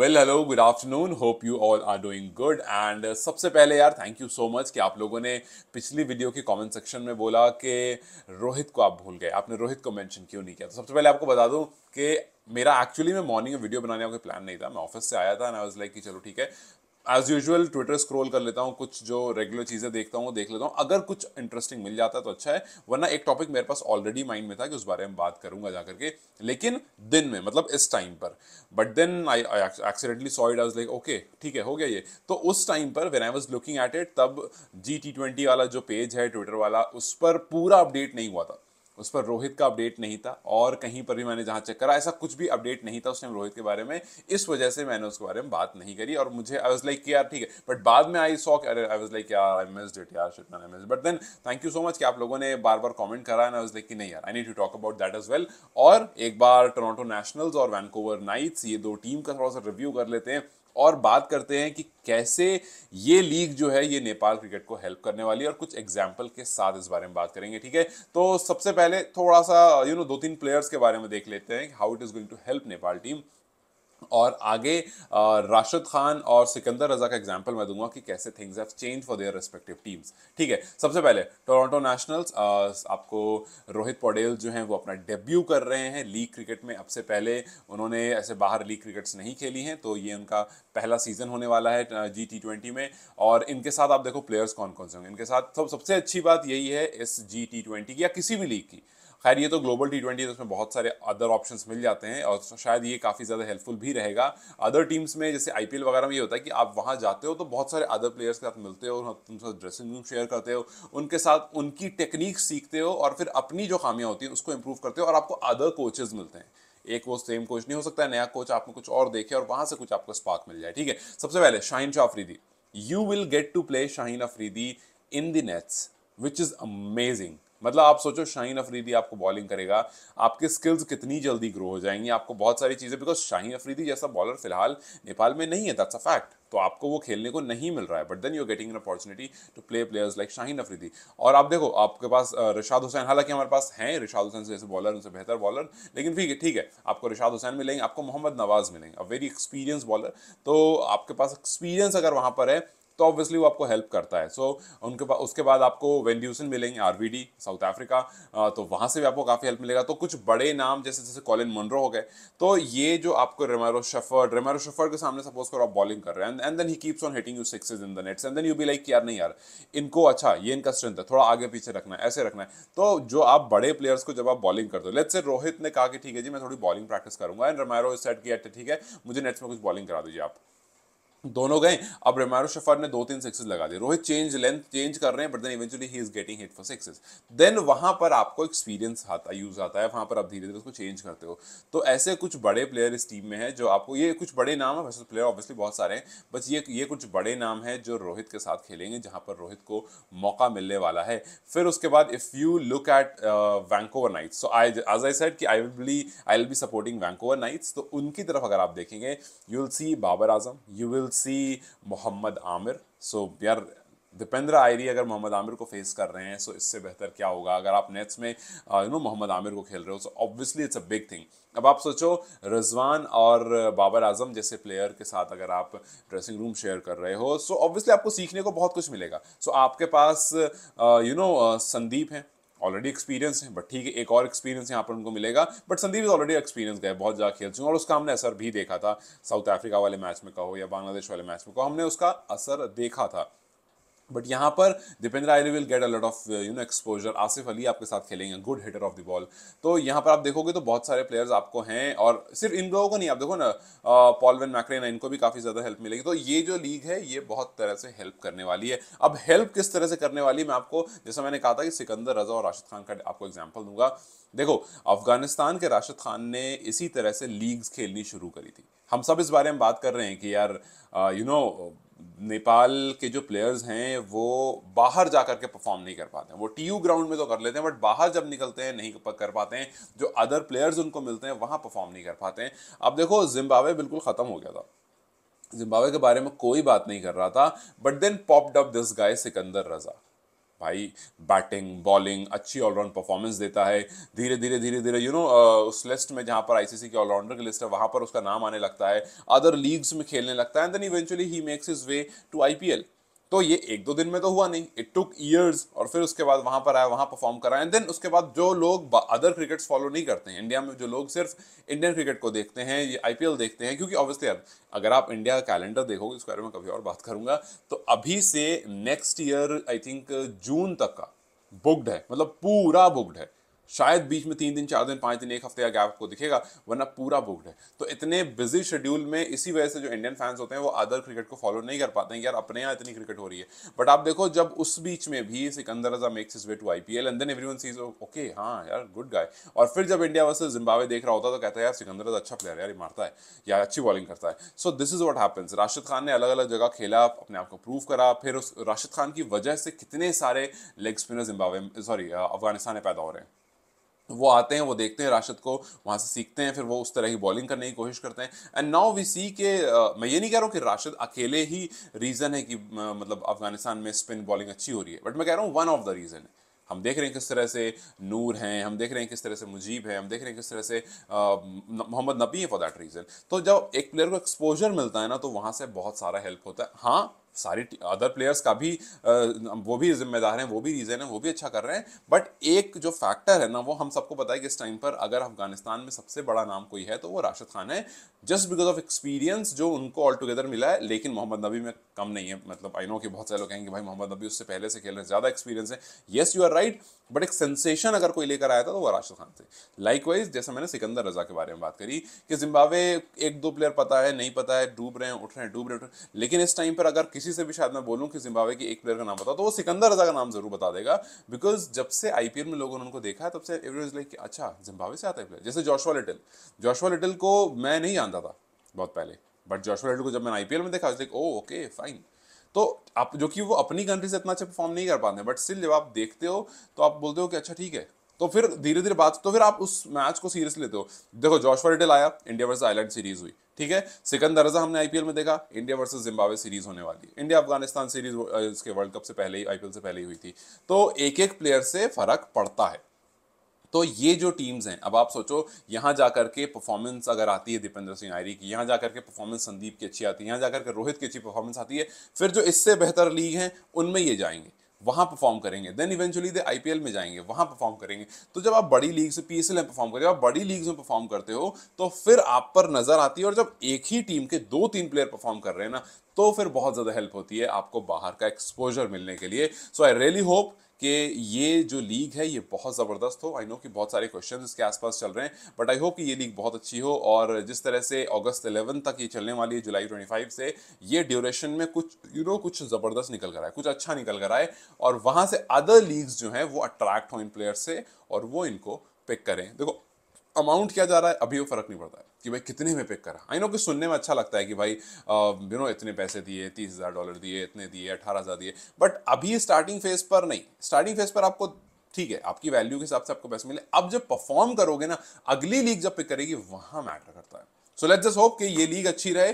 well hello good afternoon hope you all are doing good and सबसे पहले यार thank you so much कि आप लोगों ने पिछली वीडियो के कमेंट सेक्शन में बोला कि रोहित को आप भूल गए आपने रोहित को मेंशन क्यों नहीं किया तो सबसे पहले आपको बता दूं कि मेरा एक्चुअली मैं मॉर्निंग में वीडियो बनाने का कोई प्लान नहीं था मैं ऑफिस से आया था एंड आई वाज लाइक कि चलो ठीक है एज यूजल ट्विटर स्क्रॉल कर लेता हूँ कुछ जो रेगुलर चीज़ें देखता हूँ देख लेता हूँ अगर कुछ इंटरेस्टिंग मिल जाता है तो अच्छा है वरना एक टॉपिक मेरे पास ऑलरेडी माइंड में था कि उस बारे में बात करूंगा जा के लेकिन दिन में मतलब इस टाइम पर but then I accidentally saw it आज लाइक ओके ठीक है हो गया ये तो उस टाइम पर when I was looking at it तब जी टी ट्वेंटी वाला जो पेज है ट्विटर वाला उस पर पूरा अपडेट नहीं हुआ था उस पर रोहित का अपडेट नहीं था और कहीं पर भी मैंने जहाँ चेक करा ऐसा कुछ भी अपडेट नहीं था उस टाइम रोहित के बारे में इस वजह से मैंने उसके बारे में बात नहीं करी और मुझे आई वॉज लाइक यार ठीक है बट बाद में आई सॉ अरे आई वॉज लाइक यार आई मिस डिट यार shit I miss but then thank you so much कि आप लोगों ने बार बार कॉमेंट करा एंड आई वॉज लाइक कि नहीं यार I need to talk about that is well और एक बार टोरोंटो नेशनल्स और वैनकोवर नाइट्स ये दो टीम का थोड़ा सा रिव्यू कर लेते हैं और बात करते हैं कि कैसे ये लीग जो है ये नेपाल क्रिकेट को हेल्प करने वाली है और कुछ एग्जाम्पल के साथ इस बारे में बात करेंगे ठीक है तो सबसे पहले थोड़ा सा यू you नो know, दो तीन प्लेयर्स के बारे में देख लेते हैं how it is going to help Nepal team और आगे राशिद खान और सिकंदर रजा का एग्जाम्पल मैं दूंगा कि कैसे things have change for their respective teams ठीक है सबसे पहले टोरंटो नेशनल्स आपको रोहित पौडेल जो हैं वो अपना डेब्यू कर रहे हैं लीग क्रिकेट में अब से पहले उन्होंने ऐसे बाहर लीग क्रिकेट्स नहीं खेली हैं तो ये उनका पहला सीजन होने वाला है जी टी ट्वेंटी में और इनके साथ आप देखो प्लेयर्स कौन कौन से होंगे इनके साथ सब सबसे अच्छी बात यही है इस जी टी ट्वेंटी की या किसी भी लीग की खैर ये तो ग्लोबल टी ट्वेंटी है तो उसमें बहुत सारे अदर ऑप्शन मिल जाते हैं और शायद ये काफ़ी ज़्यादा हेल्पफुल भी रहेगा अदर टीम्स में जैसे आई वगैरह में ये होता है कि आप वहाँ जाते हो तो बहुत सारे अदर प्लेयर्स के साथ मिलते हो तुमसे ड्रेसिंग रूम शेयर करते हो उनके साथ उनकी टेक्निक सीखते हो और फिर अपनी जो खामियाँ होती हैं उसको इम्प्रूव करते हो और आपको अदर कोचेज़ मिलते हैं एक वो सेम कोच नहीं हो सकता है नया कोच आपने कुछ और देखे और वहां से कुछ आपको स्पार्क मिल जाए ठीक है सबसे पहले Shaheen Shah Afridi you will get to play Shaheen Afridi in the nets which is amazing मतलब आप सोचो शाहीन अफरीदी आपको बॉलिंग करेगा आपके स्किल्स कितनी जल्दी ग्रो हो जाएंगी आपको बहुत सारी चीज़ें बिकॉज शाहीन अफरीदी जैसा बॉलर फिलहाल नेपाल में नहीं है दैट्स अ फैक्ट तो आपको वो खेलने को नहीं मिल रहा है but then you getting an opportunity to play players like Shaheen Afridi और आप देखो आपके पास रिशाद हुसैन हालांकि हमारे पास हैं रिशाद हुसैन से जैसे बॉलर उनसे बेहतर बॉलर लेकिन ठीक है ठीक है आपको रिशाद हुसैन मिलेंगे आपको मोहम्मद नवाज मिलेंगे अ वेरी एक्सपीरियंस बॉलर तो आपके पास एक्सपीरियंस अगर वहाँ पर है तो ऑब्वियसली वो आपको हेल्प करता है सो so, उनके पास उसके बाद आपको वेंड्यूसन मिलेंगे आर साउथ अफ्रीका तो वहाँ से भी आपको काफ़ी हेल्प मिलेगा तो कुछ बड़े नाम जैसे जैसे कॉलिन मनरो हो गए तो ये जो आपको रेमारो शफर रेमारो शफर के सामने सपोज करो आप बॉलिंग कर रहे हैं and then he keeps on hitting you six in the nets and then you be like यार नहीं यार इनको अच्छा ये इनका स्ट्रेंथ है थोड़ा आगे पीछे रखना है ऐसे रखना है तो जो आप बड़े प्लेयर्स को जब आप बॉलिंग करते हो लेट्स से रोहित ने कहा कि ठीक है जी मैं थोड़ी बॉलिंग प्रैक्टिस करूंगा एंड रमारो सेट किया ठीक है मुझे नेट्स में कुछ बॉलिंग करा दीजिए आप दोनों गए अब रेमारो शफर ने दो तीन सिक्सेस लगा दिए रोहित चेंज लेंथ चेंज कर रहे हैं but then eventually he is getting hit for sixes then वहां पर आपको एक्सपीरियंस आता यूज आता है वहां पर आप धीरे धीरे उसको चेंज करते हो तो ऐसे कुछ बड़े प्लेयर इस टीम में है जो आपको ये कुछ बड़े नाम है वैसे प्लेयर तो ऑब्वियसली बहुत सारे हैं बस ये ये कुछ बड़े नाम है जो रोहित के साथ खेलेंगे जहां पर रोहित को मौका मिलने वाला है फिर उसके बाद if you look at Vancouver Knights so I as I said कि I will be I will be supporting Vancouver Knights तो उनकी तरफ अगर आप देखेंगे you will see Babar Azam you will see Mohammad Amir so यार दीपेंद्र आयरी अगर मोहम्मद आमिर को फेस कर रहे हैं सो इससे बेहतर क्या होगा अगर आप नेट्स में यू नो मोहम्मद आमिर को खेल रहे हो so obviously it's a big thing अब आप सोचो रजवान और बाबर आजम जैसे प्लेयर के साथ अगर आप ड्रेसिंग रूम शेयर कर रहे हो सो ऑब्वियसली आपको सीखने को बहुत कुछ मिलेगा सो आपके पास you uh, know uh, Sandeep हैं ऑलरेडी एक्सपीरियंस है बट ठीक है एक और एक्सपीरियंस यहाँ पर उनको मिलेगा but Sandeep is already experience गए बहुत ज़्यादा खेल चुके और उसका हमने असर भी देखा था साउथ अफ्रीका वाले मैच में कहो या बांग्लादेश वाले मैच में कहो हमने उसका असर देखा था बट यहाँ पर Dipendra Airee will get a lot of you know exposure Asif Ali आपके साथ खेलेंगे good hitter of the ball तो यहाँ पर आप देखोगे तो बहुत सारे प्लेयर्स आपको हैं और सिर्फ इन लोगों को नहीं आप देखो ना पॉलवेन uh, मैक्रेन इनको भी काफ़ी ज़्यादा हेल्प मिलेगी तो ये जो लीग है ये बहुत तरह से हेल्प करने वाली है अब हेल्प किस तरह से करने वाली मैं आपको जैसा मैंने कहा था कि सिकंदर रजा और राशिद खान का आपको एग्जाम्पल दूंगा देखो अफगानिस्तान के राशिद खान ने इसी तरह से लीग्स खेलनी शुरू करी थी हम सब इस बारे में बात कर रहे हैं कि यार यू uh, नो नेपाल के जो प्लेयर्स हैं वो बाहर जा कर के परफॉर्म नहीं कर पाते हैं वो टी यू ग्राउंड में तो कर लेते हैं बट बाहर जब निकलते हैं नहीं कर पाते हैं जो अदर प्लेयर्स उनको मिलते हैं वहाँ परफॉर्म नहीं कर पाते हैं अब देखो जिम्बावे बिल्कुल ख़त्म हो गया था जिम्बावे के बारे में कोई बात नहीं कर रहा था but then popped up this guy Sikandar Raza भाई बैटिंग बॉलिंग अच्छी ऑलराउंड परफॉर्मेंस देता है धीरे धीरे धीरे धीरे यू नो उस लिस्ट में जहाँ पर आईसीसी के ऑलराउंडर की लिस्ट है वहाँ पर उसका नाम आने लगता है अदर लीग्स में खेलने लगता है and then eventually he makes his way to IPL तो ये एक दो दिन में तो हुआ नहीं इट टुक ईयर्स और फिर उसके बाद वहाँ पर आया वहाँ परफॉर्म करा एंड देन उसके बाद जो लोग अदर क्रिकेट्स फॉलो नहीं करते हैं इंडिया में जो लोग सिर्फ इंडियन क्रिकेट को देखते हैं ये आईपीएल देखते हैं क्योंकि ऑब्वियसली अब अगर आप इंडिया का कैलेंडर देखोगे उसके बारे में कभी और बात करूंगा तो अभी से next year I think June तक का बुकड है मतलब पूरा बुकड है शायद बीच में तीन दिन चार दिन पाँच दिन एक हफ्ते का गैप आपको दिखेगा वरना पूरा बुकड है तो इतने बिजी शेड्यूल में इसी वजह से जो इंडियन फैंस होते हैं वो अदर क्रिकेट को फॉलो नहीं कर पाते हैं यार अपने यहाँ इतनी क्रिकेट हो रही है बट आप देखो जब उस बीच में भी Sikandar Raza makes his way to I P L and then every season okay हाँ यार गुड गाय और फिर जब इंडिया वर्सेज जिम्बावे देख रहा होता तो कहता है यार सिकंदर रजा अच्छा प्लेयर यार मारता है यार अच्छी बॉलिंग करता है so this is what happens Rashid Khan ने अलग अलग जगह खेला अपने आप को प्रूव करा फिर उस राशिद खान की वजह से कितने सारे leg spinner Zimbabwe sorry Afghanistan में पैदा हो रहे हैं वो आते हैं वो देखते हैं राशिद को वहाँ से सीखते हैं फिर वो उस तरह की बॉलिंग करने की कोशिश करते हैं एंड नाउ वी सी के मैं ये नहीं कह रहा हूँ कि राशिद अकेले ही रीज़न है कि मतलब अफगानिस्तान में स्पिन बॉलिंग अच्छी हो रही है बट मैं कह रहा हूँ वन ऑफ द रीज़न है हम देख रहे हैं किस तरह से नूर हैं हम देख रहे हैं किस तरह से मुजीब हैं हम देख रहे हैं किस तरह से मोहम्मद नबी है फॉर दैट रीज़न तो जब एक प्लेयर को एक्सपोजर मिलता है ना तो वहाँ से बहुत सारा हेल्प होता है हाँ सारी अदर प्लेयर्स का भी वो भी जिम्मेदार हैं वो भी रीज़न है वो भी अच्छा कर रहे हैं बट एक जो फैक्टर है ना वो हम सबको पता है कि इस टाइम पर अगर अफगानिस्तान में सबसे बड़ा नाम कोई है तो वो राशिद खान है जस्ट बिकॉज ऑफ एक्सपीरियंस जो उनको ऑल टुगेदर मिला है लेकिन मोहम्मद नबी में कम नहीं है मतलब आई नो कि बहुत सारे लोग कहेंगे भाई मोहम्मद नबी उससे पहले से खेल रहे हैं ज़्यादा एक्सपीरियंस है yes you are right but एक सेंसेशन अगर कोई लेकर आया था तो वो राशिद खान थे लाइकवाइज जैसे मैंने सिकंदर रजा के बारे में बात करी कि जिम्बावे एक दो प्लेयर पता है नहीं पता है डूब रहे हैं उठ रहे हैं डूब रहे हैं लेकिन इस टाइम पर अगर किसी किसी से भी शायद मैं बोलूं कि जिम्बावे के एक प्लेयर का नाम बताओ तो वो सिकंदर रजा का नाम जरूर बता देगा बिकॉज जब से आईपीएल में लोगों ने उनको देखा है तब से एवरेज लाइक अच्छा जिम्बावे से आता है प्लेयर जैसे जॉशवा लिटिल जॉशवा लिटिल को मैं नहीं जानता था बहुत पहले बट जॉशवा लिटिल को जब मैंने आईपीएल में देखा लाइक ओ ओके फाइन तो आप जो कि वो अपनी कंट्री से इतना अच्छा परफॉर्म नहीं कर पाते बट स्टिल जब आप देखते हो तो आप बोलते हो कि अच्छा ठीक है तो फिर धीरे धीरे बात तो फिर आप उस मैच को सीरियस लेते हो देखो जॉश वर्टेल आया इंडिया वर्सेस आयलैंड सीरीज हुई ठीक है सिकंद रजा हमने आईपीएल में देखा इंडिया वर्सेस जिम्बाब्वे सीरीज होने वाली इंडिया अफगानिस्तान सीरीज इसके वर्ल्ड कप से पहले ही आईपीएल से पहले ही हुई थी तो एक एक प्लेयर से फर्क पड़ता है तो ये जो टीम्स हैं अब आप सोचो यहाँ जा कर के परफॉर्मेंस अगर आती है दीपेंद्र सिंह आयरी की यहाँ जा कर के परफॉर्मेंस संदीप की अच्छी आती है यहाँ जा कर के रोहित की अच्छी परफॉर्मेंस आती है फिर जो इससे बेहतर लीग हैं उनमें ये जाएंगे वहां परफॉर्म करेंगे देन इवेंचुअली दे आईपीएल में जाएंगे वहां परफॉर्म करेंगे तो जब आप बड़ी लीग से पीएसएल में परफॉर्म करें आप बड़ी लीग में परफॉर्म करते हो तो फिर आप पर नजर आती है और जब एक ही टीम के दो तीन प्लेयर परफॉर्म कर रहे हैं ना तो फिर बहुत ज़्यादा हेल्प होती है आपको बाहर का एक्सपोजर मिलने के लिए सो आई रियली होप कि ये जो लीग है ये बहुत ज़बरदस्त हो आई नो कि बहुत सारे क्वेश्चन इसके आसपास चल रहे हैं बट आई होप कि ये लीग बहुत अच्छी हो और जिस तरह से अगस्त 11 तक ये चलने वाली है जुलाई 25 से ये ड्यूरेशन में कुछ यू नो कुछ ज़बरदस्त निकल कर आए कुछ अच्छा निकल कर आए और वहाँ से अदर लीग्स जो हैं वो अट्रैक्ट हों इन प्लेयर्स से और वो इनको पिक करें देखो अमाउंट क्या जा रहा है अभी वो फ़र्क नहीं पड़ता है कि भाई कितने में पिक करा आई नो कि सुनने में अच्छा लगता है कि भाई यू नो इतने पैसे दिए तीस हज़ार डॉलर दिए इतने दिए अठारह हज़ार दिए बट अभी स्टार्टिंग फेज पर नहीं स्टार्टिंग फेज पर आपको ठीक है आपकी वैल्यू के हिसाब से आपको पैसे मिले अब जब परफॉर्म करोगे ना अगली लीग जब पिक करेगी वहाँ मैटर करता है सो लेट्स जस्ट होप कि ये लीग अच्छी रहे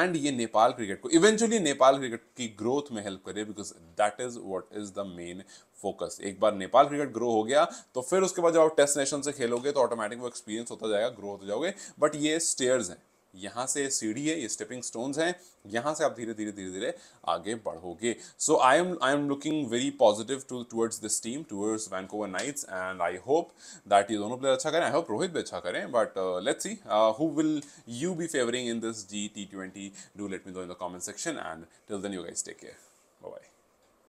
एंड ये नेपाल क्रिकेट को इवेंचुअली नेपाल क्रिकेट की ग्रोथ में हेल्प करे because that is what is the main focus एक बार नेपाल क्रिकेट ग्रो हो गया तो फिर उसके बाद जब आप टेस्ट नेशन से खेलोगे तो ऑटोमेटिक वो एक्सपीरियंस होता जाएगा ग्रो होते जाओगे बट ये स्टेयर्स हैं यहाँ से सीढ़ी है ये स्टेपिंग स्टोन्स हैं यहाँ से आप धीरे धीरे धीरे धीरे आगे बढ़ोगे so I am I am looking very positive to towards this team towards Vancouver Knights and I hope that ये दोनों प्लेयर अच्छा करें आई होप रोहित भी अच्छा करें but let's see who will you be favouring in this G T twenty do let me know in the comment section and till then you guys take care bye